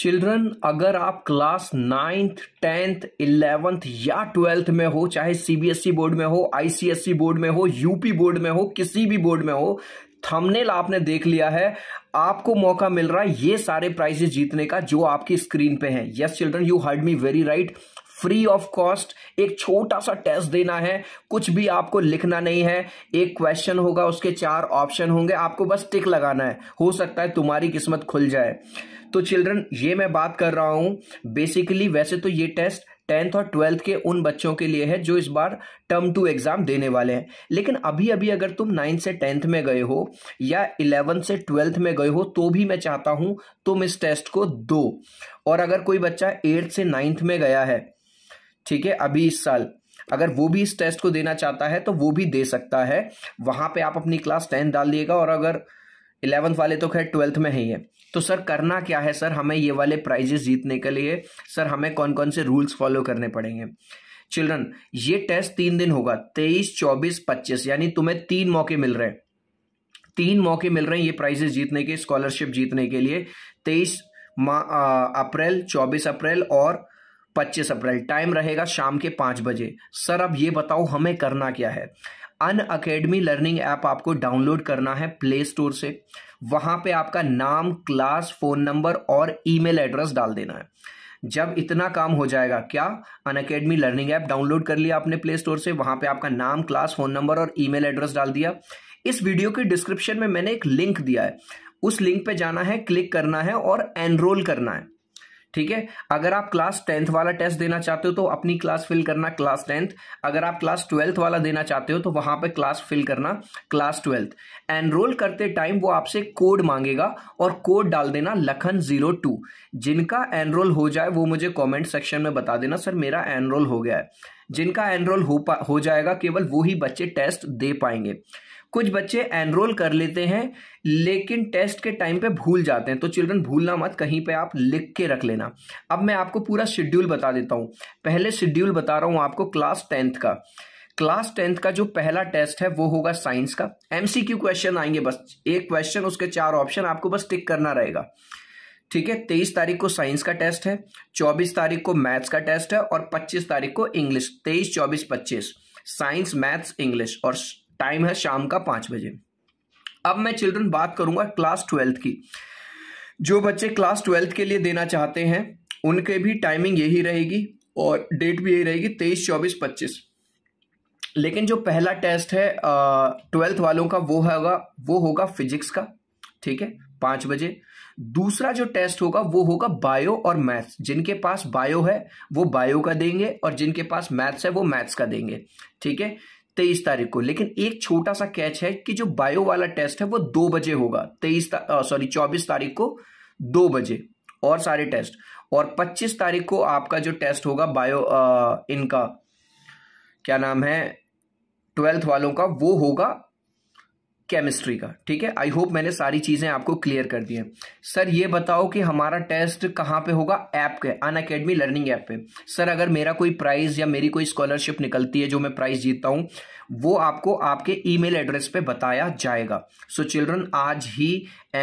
children अगर आप class ninth tenth eleventh या ट्वेल्थ में हो चाहे सीबीएसई बोर्ड e में हो आईसीएसई बोर्ड e में हो यूपी बोर्ड में हो किसी भी बोर्ड में हो थंबनेल आपने देख लिया है आपको मौका मिल रहा है ये सारे प्राइजेस जीतने का जो आपकी स्क्रीन पे हैं yes children you heard me very right free of cost एक छोटा सा टेस्ट देना है कुछ भी आपको लिखना नहीं है एक क्वेश्चन होगा उसके चार ऑप्शन होंगे आपको बस टिक लगाना है हो सकता है तुम्हारी किस्मत खुल जाए तो चिल्ड्रन ये मैं बात कर रहा हूं बेसिकली वैसे तो ये टेस्ट टेंथ और ट्वेल्थ के उन बच्चों के लिए है जो इस बार टर्म टू एग्ज़ाम देने वाले हैं लेकिन अभी अभी अगर तुम नाइन्थ से टेंथ में गए हो या इलेवंथ से ट्वेल्थ में गए हो तो भी मैं चाहता हूं तुम इस टेस्ट को दो और अगर कोई बच्चा एट्थ से नाइन्थ में गया है ठीक है अभी इस साल अगर वो भी इस टेस्ट को देना चाहता है तो वो भी दे सकता है वहां पे आप अपनी क्लास टेंथ डाल दिएगा और अगर इलेवंथ वाले तो खैर ट्वेल्थ में ही है तो सर करना क्या है सर हमें ये वाले प्राइजेस जीतने के लिए सर हमें कौन कौन से रूल्स फॉलो करने पड़ेंगे चिल्ड्रन ये टेस्ट तीन दिन होगा तेईस चौबीस पच्चीस यानी तुम्हें तीन मौके मिल रहे हैं तीन मौके मिल रहे हैं ये प्राइजेस जीतने के स्कॉलरशिप जीतने के लिए तेईस अप्रैल चौबीस अप्रैल और पच्चीस अप्रैल टाइम रहेगा शाम के पाँच बजे सर अब ये बताओ हमें करना क्या है अन अकेडमी लर्निंग ऐप आपको डाउनलोड करना है प्ले स्टोर से वहां पे आपका नाम क्लास फोन नंबर और ईमेल एड्रेस डाल देना है जब इतना काम हो जाएगा क्या Unacademy learning app download कर लिया आपने प्ले स्टोर से वहां पे आपका नाम क्लास फोन नंबर और ईमेल एड्रेस डाल दिया इस वीडियो के डिस्क्रिप्शन में मैंने एक लिंक दिया है उस लिंक पे जाना है क्लिक करना है और एनरोल करना है ठीक है अगर आप क्लास टेंथ वाला टेस्ट देना चाहते हो तो अपनी क्लास फिल करना क्लास टेंथ अगर आप क्लास ट्वेल्थ वाला देना चाहते हो तो वहां पे क्लास फिल करना क्लास ट्वेल्थ एनरोल करते टाइम वो आपसे कोड मांगेगा और कोड डाल देना लखन जीरो टू जिनका एनरोल हो जाए वो मुझे कमेंट सेक्शन में बता देना सर मेरा एनरोल हो गया है जिनका एनरोल हो पा हो जाएगा केवल वो ही बच्चे टेस्ट दे पाएंगे कुछ बच्चे एनरोल कर लेते हैं लेकिन टेस्ट के टाइम पे भूल जाते हैं तो चिल्ड्रन भूलना मत कहीं पे आप लिख के रख लेना अब मैं आपको पूरा शेड्यूल बता देता हूँ पहले शेड्यूल बता रहा हूँ आपको क्लास टेंथ का क्लास टेंथ का जो पहला टेस्ट है वो होगा साइंस का एमसीक्यू क्वेश्चन आएंगे बस एक क्वेश्चन उसके चार ऑप्शन आपको बस टिक करना रहेगा ठीक है तेईस तारीख को साइंस का टेस्ट है चौबीस तारीख को मैथ्स का टेस्ट है और पच्चीस तारीख को इंग्लिश तेईस चौबीस पच्चीस साइंस मैथ्स इंग्लिश और टाइम है शाम का पांच बजे अब मैं चिल्ड्रन बात करूंगा क्लास ट्वेल्थ की जो बच्चे क्लास ट्वेल्थ के लिए देना चाहते हैं उनके भी टाइमिंग यही रहेगी और डेट भी यही रहेगी तेईस चौबीस पच्चीस लेकिन जो पहला टेस्ट है ट्वेल्थ वालों का वो होगा वो होगा फिजिक्स का ठीक है पांच बजे दूसरा जो टेस्ट होगा वो होगा बायो और मैथ्स जिनके पास बायो है वो बायो का देंगे और जिनके पास मैथ्स है वो मैथ्स का देंगे ठीक है तेईस तारीख को लेकिन एक छोटा सा कैच है कि जो बायो वाला टेस्ट है वो दो बजे होगा तेईस सॉरी चौबीस तारीख को दो बजे और सारे टेस्ट और पच्चीस तारीख को आपका जो टेस्ट होगा बायो आ, इनका क्या नाम है ट्वेल्थ वालों का वो होगा केमिस्ट्री का ठीक है आई होप मैंने सारी चीज़ें आपको क्लियर कर दी हैं सर ये बताओ कि हमारा टेस्ट कहाँ पे होगा ऐप के अन अकेडमी लर्निंग ऐप पे सर अगर मेरा कोई प्राइज़ या मेरी कोई स्कॉलरशिप निकलती है जो मैं प्राइज़ जीतता हूँ वो आपको आपके ईमेल एड्रेस पे बताया जाएगा सो so, चिल्ड्रन आज ही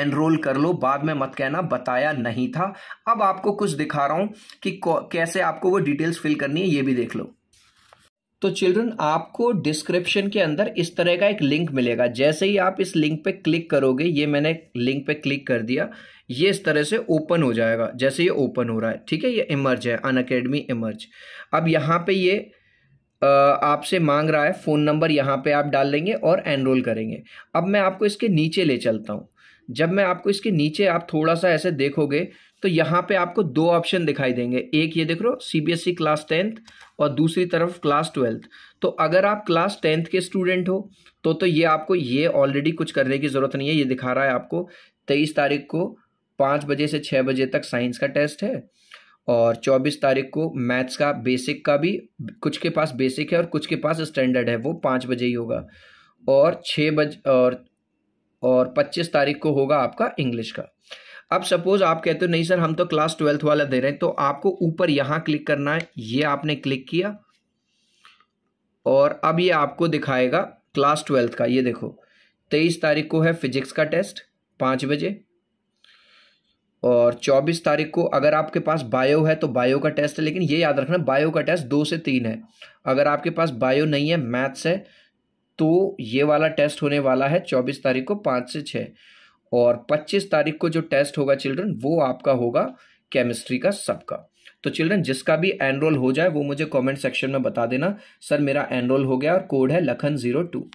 एनरोल कर लो बाद में मत कहना बताया नहीं था अब आपको कुछ दिखा रहा हूँ कि कैसे आपको वो डिटेल्स फिल करनी है ये भी देख लो तो चिल्ड्रन आपको डिस्क्रिप्शन के अंदर इस तरह का एक लिंक मिलेगा जैसे ही आप इस लिंक पे क्लिक करोगे ये मैंने लिंक पे क्लिक कर दिया ये इस तरह से ओपन हो जाएगा जैसे ये ओपन हो रहा है ठीक है ये इमर्ज है अन अकेडमी इमर्ज अब यहाँ पे ये आपसे मांग रहा है फ़ोन नंबर यहाँ पे आप डाल लेंगे और एनरोल करेंगे अब मैं आपको इसके नीचे ले चलता हूँ जब मैं आपको इसके नीचे आप थोड़ा सा ऐसे देखोगे तो यहाँ पे आपको दो ऑप्शन दिखाई देंगे एक ये देख लो C B S E class tenth और दूसरी तरफ क्लास ट्वेल्थ तो अगर आप क्लास टेंथ के स्टूडेंट हो तो तो ये आपको ये ऑलरेडी कुछ करने की ज़रूरत नहीं है ये दिखा रहा है आपको तेईस तारीख को पाँच बजे से छः बजे तक साइंस का टेस्ट है और 24 तारीख को मैथ्स का बेसिक का भी कुछ के पास बेसिक है और कुछ के पास स्टैंडर्ड है वो पाँच बजे ही होगा और छः बज और और 25 तारीख को होगा आपका इंग्लिश का अब सपोज आप कहते हो नहीं सर हम तो क्लास ट्वेल्थ वाला दे रहे हैं तो आपको ऊपर यहाँ क्लिक करना है ये आपने क्लिक किया और अब ये आपको दिखाएगा क्लास ट्वेल्थ का ये देखो तेईस तारीख को है फिजिक्स का टेस्ट पाँच बजे और चौबीस तारीख को अगर आपके पास बायो है तो बायो का टेस्ट है लेकिन ये याद रखना बायो का टेस्ट दो से तीन है अगर आपके पास बायो नहीं है मैथ्स है तो ये वाला टेस्ट होने वाला है चौबीस तारीख को पाँच से छः और पच्चीस तारीख को जो टेस्ट होगा चिल्ड्रन वो आपका होगा केमिस्ट्री का सबका तो चिल्ड्रन जिसका भी एनरोल हो जाए वो मुझे कमेंट सेक्शन में बता देना सर मेरा एनरोल हो गया और कोड है लखन जीरो टू